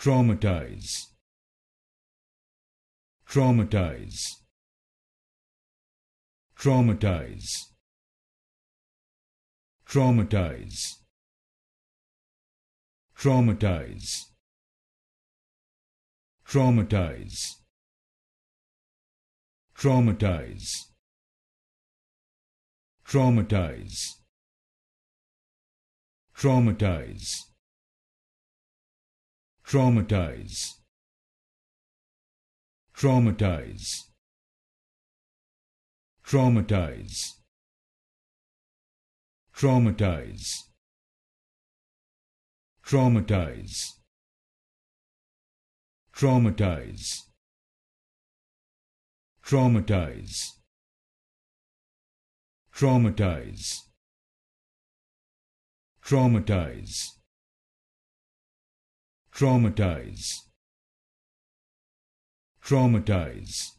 traumatize traumatize traumatize traumatize traumatize traumatize traumatize traumatize traumatize traumatize traumatize traumatize traumatize traumatize traumatize traumatize traumatize traumatize traumatize traumatize